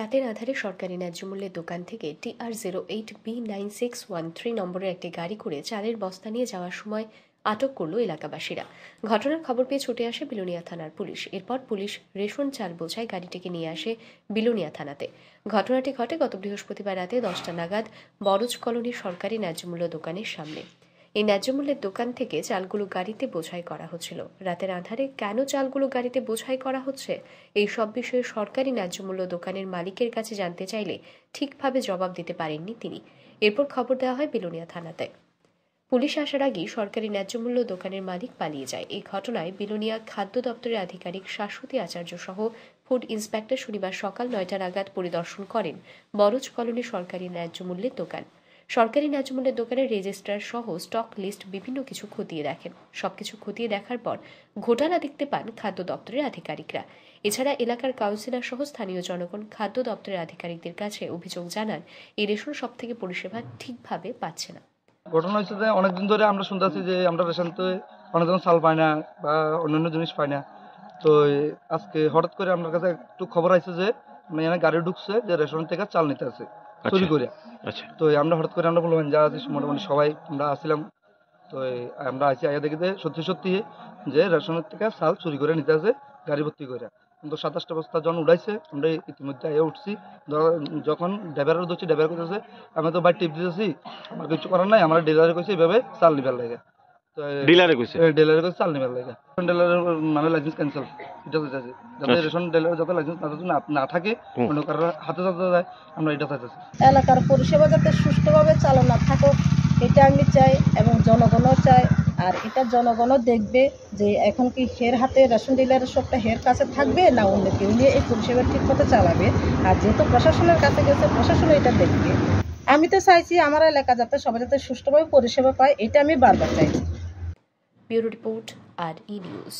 রাতের আধারে সরকারি ন্যায্য মূল্যের দোকান থেকে TR zero eight B nine six one three নম্বরের একটি গাড়ি করে চালের বস্তা নিয়ে যাওয়ার সময় আটক করল এলাকাবাসীরা ঘটনার খবর পেয়ে ছুটে আসে বিলোনিয়া থানার পুলিশ এরপর পুলিশ রেশন চাল বোঝায় গাড়িটিকে নিয়ে আসে বিলোনিয়া থানাতে ঘটনাটি ঘটে গত বৃহস্পতিবার রাতে দশটা নাগাদ বরজ কলোনির সরকারি ন্যায্যমূল্য দোকানের সামনে এই ন্যায্যমূল্যের দোকান থেকে চালগুলো গাড়িতে বোঝাই করা হচ্ছিল রাতের আধারে কেন চালগুলো গাড়িতে বোঝাই করা হচ্ছে এই সব বিষয়ে সরকারি ন্যায্যমূল্য দোকানের মালিকের কাছে জানতে চাইলে ঠিকভাবে জবাব দিতে পারেননি তিনি এরপর খবর দেওয়া হয় বিলোনিয়া থানাতে পুলিশ আসার আগেই সরকারি ন্যায্যমূল্য দোকানের মালিক পালিয়ে যায় এই ঘটনায় বিলোনিয়া খাদ্য দপ্তরের আধিকারিক শাশ্বতী আচার্য সহ ফুড ইন্সপেক্টর শনিবার সকাল নয়টা নাগাদ পরিদর্শন করেন বরজ কলোনি সরকারি ন্যায্যমূল্যের দোকান সরকারি ন্যায্যমূল্যের দোকানের রেজিস্ট্রার সহ স্টক লিস্ট বিভিন্ন কিছু খতিয়ে দেখেন সবকিছু খতিয়ে দেখার পর ঘোটালা দেখতে পান খাদ্য দপ্তরের আধিকারিকরা এছাড়া এলাকার কাউন্সিলর সহ স্থানীয় জনগণ খাদ্য দপ্তরের আধিকারিকদের কাছে অভিযোগ জানান এই রেশন সব থেকে পরিষেবা ঠিকভাবে পাচ্ছে না ঘটনা হচ্ছে অনেকদিন ধরে আমরা শুনতে আছি যে আমরা রেশন তো অনেক ধরনের চাল পাই না বা অন্যান্য জিনিস পাই না তো আজকে হঠাৎ করে আমার কাছে একটু খবর আসছে যে মানে গাড়ি ঢুকছে যে রেশন থেকে চাল নিতে আছে চুরি আচ্ছা, করে আচ্ছা তো আমরা হঠাৎ করে আমরা বললাম যা আছি মোটামুটি সবাই আমরা আসছিলাম তো আমরা আছি আগে দেখিতে সত্যি সত্যি যে রেশনের থেকে চাল চুরি করে নিতে আসে গাড়ি ভর্তি করে কিন্তু সাতাশটা বস্তা জন উড়াইছে আমরা ইতিমধ্যে আগে উঠছি যখন ড্রাইভারও ধরছি ড্রাইভার করতেছে আমি তো ভাই টিপ দিতেছি আমার কিছু করার নাই আমার ড্রাইভারে কইছে এভাবে চাল নিবার লাগে ডিলারে কইছে ডিলারে চাল নিবার মানে লাইসেন্স ক্যান্সেল এটা যাতে আচ্ছা। রেশন ডিলারে লাইসেন্স না না থাকে হাতে যায় আমরা এটা এলাকার পরিষেবা যাতে সুষ্ঠুভাবে চালনা থাকুক এটা আমি চাই এবং জনগণও চাই আর এটা জনগণও দেখবে যে এখন কি হের হাতে রেশন ডিলারের সবটা হের কাছে থাকবে না অন্য কেউ নিয়ে এই পরিষেবা ঠিক মতো চালাবে আর যেহেতু প্রশাসনের কাছে গেছে প্রশাসনও এটা দেখবে আমি তো চাইছি আমার এলাকা যাতে সবাই যাতে সুষ্ঠুভাবে পরিষেবা পায় এটা আমি বারবার চাইছি bureau report at edus